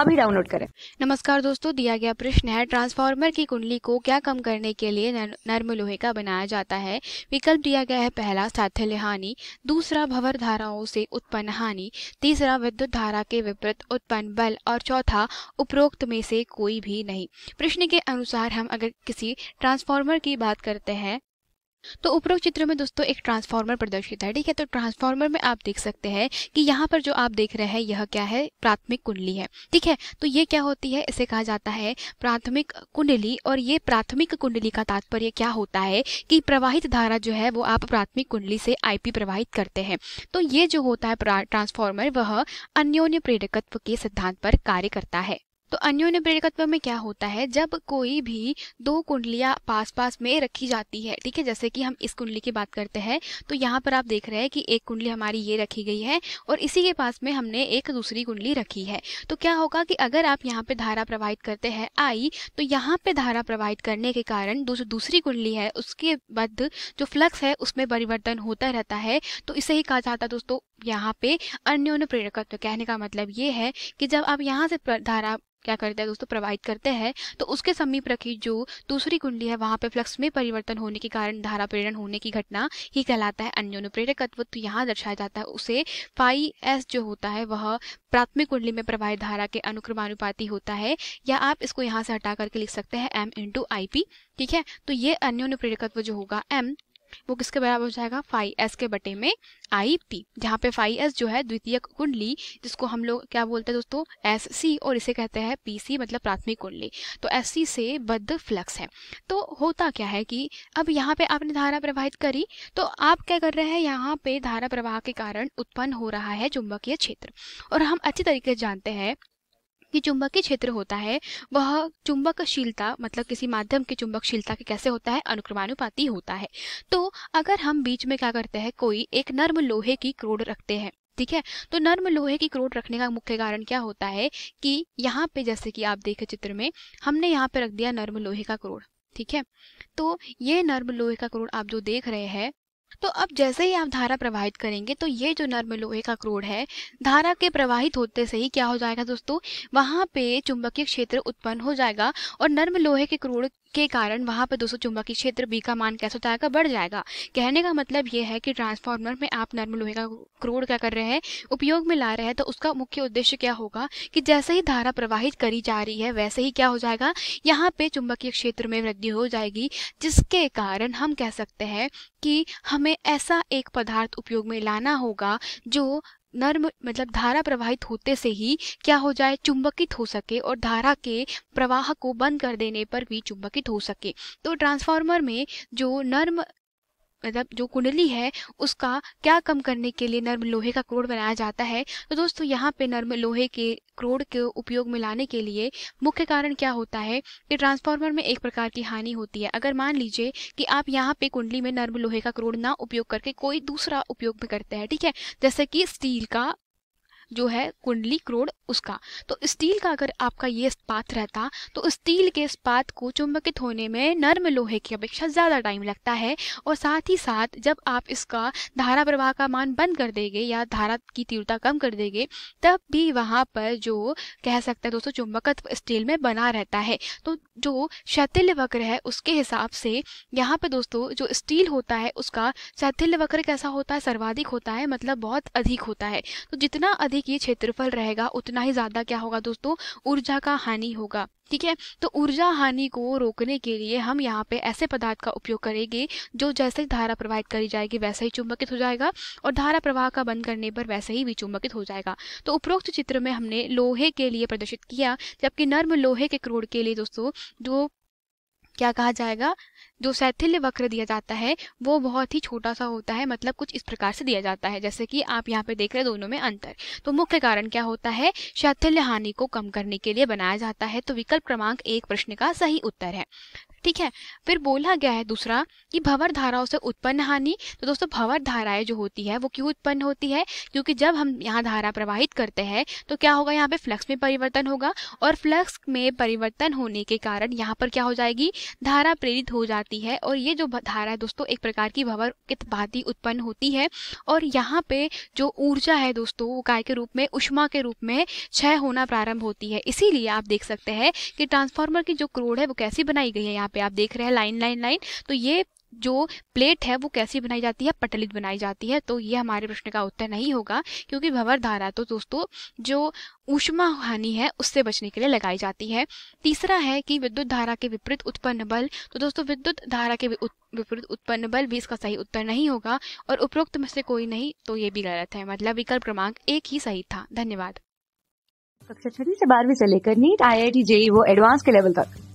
अभी डाउनलोड करें नमस्कार दोस्तों दिया गया प्रश्न है ट्रांसफार्मर की कुंडली को क्या कम करने के लिए नर्म लोहे का बनाया जाता है विकल्प दिया गया है पहला साथल्य हानि दूसरा भवर धाराओं से उत्पन्न हानि तीसरा विद्युत धारा के विपरीत उत्पन्न बल और चौथा उपरोक्त में से कोई भी नहीं प्रश्न के अनुसार हम अगर किसी ट्रांसफार्मर की बात करते हैं तो उपरोक्त चित्र में दोस्तों एक ट्रांसफार्मर प्रदर्शित है ठीक है तो ट्रांसफार्मर में आप देख सकते हैं कि यहाँ पर जो आप देख रहे हैं यह क्या है प्राथमिक कुंडली है ठीक है तो ये क्या होती है इसे कहा जाता है प्राथमिक कुंडली और ये प्राथमिक कुंडली का तात्पर्य क्या होता है कि प्रवाहित धारा जो है वो आप प्राथमिक कुंडली से आईपी प्रवाहित करते हैं तो ये जो होता है ट्रांसफॉर्मर वह अन्योन्य प्रेरकत्व के सिद्धांत पर कार्य करता है तो अन्योन्य प्रेरकत्व में क्या होता है जब कोई भी दो कुंडलियां पास पास में रखी जाती है ठीक है जैसे कि हम इस कुंडली की बात करते हैं तो यहाँ पर आप देख रहे हैं कि एक कुंडली हमारी ये रखी गई है और इसी के पास में हमने एक दूसरी कुंडली रखी है तो क्या होगा कि अगर आप यहाँ पे धारा प्रवाहित करते हैं आई तो यहाँ पे धारा प्रवाहित करने के कारण जो दूसरी कुंडली है उसके बद्ध जो फ्लक्स है उसमें परिवर्तन होता रहता है तो इसे ही कहा जाता है दोस्तों यहाँ पे अन्योन्य प्रेरकत्व कहने का मतलब ये है कि जब आप यहाँ से धारा क्या करते हैं दोस्तों प्रवाहित करते हैं तो उसके समीप रखी जो दूसरी कुंडली है वहां पे फ्लक्स में परिवर्तन होने के कारण धारा प्रेरण होने की घटना ही कहलाता है अन्योन्य प्रेरकत्व तो यहाँ दर्शाया जाता है उसे पाई एस जो होता है वह प्राथमिक कुंडली में प्रवाहित धारा के अनुक्रमानुपाती होता है या आप इसको यहाँ से हटा करके लिख सकते हैं एम इंटू आई पी ठीक है तो ये अन्योन्य प्रेरकत्व जो होगा एम वो किसके बराबर हो जाएगा फाइव एस के बटे में आई पी जहाँ पे फाइव एस जो है द्वितीय कुंडली जिसको हम लोग क्या बोलते हैं दोस्तों एस सी और इसे कहते हैं पी सी मतलब प्राथमिक कुंडली तो एस सी से बद्ध फ्लक्स है तो होता क्या है कि अब यहाँ पे आपने धारा प्रवाहित करी तो आप क्या कर रहे हैं यहाँ पे धारा प्रवाह के कारण उत्पन्न हो रहा है चुंबकीय क्षेत्र और हम अच्छी तरीके से जानते हैं कि चुंबकीय क्षेत्र होता है वह चुंबकशीलता मतलब किसी माध्यम की चुंबकशीलता के कैसे होता है अनुक्रमानुपाती होता है तो अगर हम बीच में क्या करते हैं कोई एक नर्म लोहे की क्रोड रखते हैं ठीक है तो नर्म लोहे की क्रोड रखने का मुख्य कारण क्या होता है कि यहाँ पे जैसे कि आप देखे चित्र में हमने यहाँ पे रख दिया नर्म लोहे का क्रोड ठीक है तो ये नर्म लोहे का क्रोड आप जो देख रहे हैं तो अब जैसे ही आप धारा प्रवाहित करेंगे तो ये जो नर्म लोहे का क्रोड है धारा के प्रवाहित होते से ही क्या हो जाएगा दोस्तों वहाँ पे चुंबकीय क्षेत्र उत्पन्न हो जाएगा और नर्म लोहे के क्रोड के कारण वहाँ पर दोस्तों चुंबकीय क्षेत्र बी का मान कैसे हो जाएगा बढ़ जाएगा कहने का मतलब ये है कि ट्रांसफार्मर में आप नर्म लोहे का क्रोड क्या कर रहे हैं उपयोग में ला रहे हैं तो उसका मुख्य उद्देश्य क्या होगा कि जैसे ही धारा प्रवाहित करी जा रही है वैसे ही क्या हो जाएगा यहाँ पे चुंबकीय क्षेत्र में वृद्धि हो जाएगी जिसके कारण हम कह सकते हैं कि हम हमें ऐसा एक पदार्थ उपयोग में लाना होगा जो नर्म मतलब धारा प्रवाहित होते से ही क्या हो जाए चुंबकित हो सके और धारा के प्रवाह को बंद कर देने पर भी चुंबकित हो सके तो ट्रांसफार्मर में जो नर्म मतलब जो कुंडली है उसका क्या कम करने के लिए नर्म लोहे का क्रोड बनाया जाता है तो दोस्तों यहाँ पे नर्म लोहे के क्रोड के उपयोग में लाने के लिए मुख्य कारण क्या होता है कि ट्रांसफार्मर में एक प्रकार की हानि होती है अगर मान लीजिए कि आप यहाँ पे कुंडली में नर्म लोहे का क्रोड ना उपयोग करके कोई दूसरा उपयोग में करते हैं ठीक है जैसे कि स्टील का जो है कुंडली क्रोड उसका तो स्टील का अगर आपका ये इस्पात रहता तो स्टील के इस्पात को चुंबकित होने में नर्म लोहे की अपेक्षा ज़्यादा टाइम लगता है और साथ ही साथ जब आप इसका धारा प्रवाह का मान बंद कर देंगे या धारा की तीव्रता कम कर देंगे तब भी वहाँ पर जो कह सकते हैं दोस्तों चुंबकत्व स्टील में बना रहता है तो जो शैथिल्य वक्र है उसके हिसाब से यहाँ पे दोस्तों जो स्टील होता है उसका शैथिल्य वक्र कैसा होता है सर्वाधिक होता है मतलब बहुत अधिक होता है तो जितना अधिक ये क्षेत्रफल रहेगा उतना ही ज़्यादा क्या होगा दोस्तों ऊर्जा का हानि होगा ठीक है तो ऊर्जा हानि को रोकने के लिए हम यहाँ पे ऐसे पदार्थ का उपयोग करेंगे जो जैसे धारा प्रवाहित करी जाएगी वैसे ही चुंबकित हो जाएगा और धारा प्रवाह का बंद करने पर वैसे ही विचुंबकित हो जाएगा तो उपरोक्त चित्र में हमने लोहे के लिए प्रदर्शित किया जबकि नर्म लोहे के क्रोड के लिए दोस्तों जो क्या कहा जाएगा जो शैथिल्य वक्र दिया जाता है वो बहुत ही छोटा सा होता है मतलब कुछ इस प्रकार से दिया जाता है जैसे कि आप यहाँ पे देख रहे हैं दोनों में अंतर तो मुख्य कारण क्या होता है शैथिल्य हानि को कम करने के लिए बनाया जाता है तो विकल्प क्रमांक एक प्रश्न का सही उत्तर है ठीक है फिर बोला गया है दूसरा कि भंवर धाराओं से उत्पन्न हानि तो दोस्तों भंवर धाराएं जो होती है वो क्यों उत्पन्न होती है क्योंकि जब हम यहाँ धारा प्रवाहित करते हैं तो क्या होगा यहाँ पे फ्लक्स में परिवर्तन होगा और फ्लक्स में परिवर्तन होने के कारण यहाँ पर क्या हो जाएगी धारा प्रेरित हो जाती है और ये जो धारा है दोस्तों एक प्रकार की भंवर के भांति उत्पन्न होती है और यहाँ पे जो ऊर्जा है दोस्तों वो काय के रूप में उष्मा के रूप में क्षय होना प्रारंभ होती है इसीलिए आप देख सकते हैं कि ट्रांसफार्मर की जो क्रोड है वो कैसी बनाई गई है यहाँ पे आप देख रहे हैं लाइन लाइन लाइन तो ये जो प्लेट है वो कैसी बनाई जाती है पटलित बनाई जाती है तो ये हमारे प्रश्न का उत्तर नहीं होगा क्योंकि भवर धारा तो दोस्तों जो ऊष्मा हानि है उससे बचने के लिए लगाई जाती है तीसरा है कि विद्युत धारा के विपरीत उत्पन्न बल तो दोस्तों विद्युत धारा के विपरीत उत्पन्न बल भी इसका सही उत्तर नहीं होगा और उपरोक्त में से कोई नहीं तो ये भी गलत है मतलब विकल्प क्रमांक एक ही सही था धन्यवाद कक्षा छठी से बारहवीं से लेकर NEET I I T JEE वो एडवांस के लेवल तक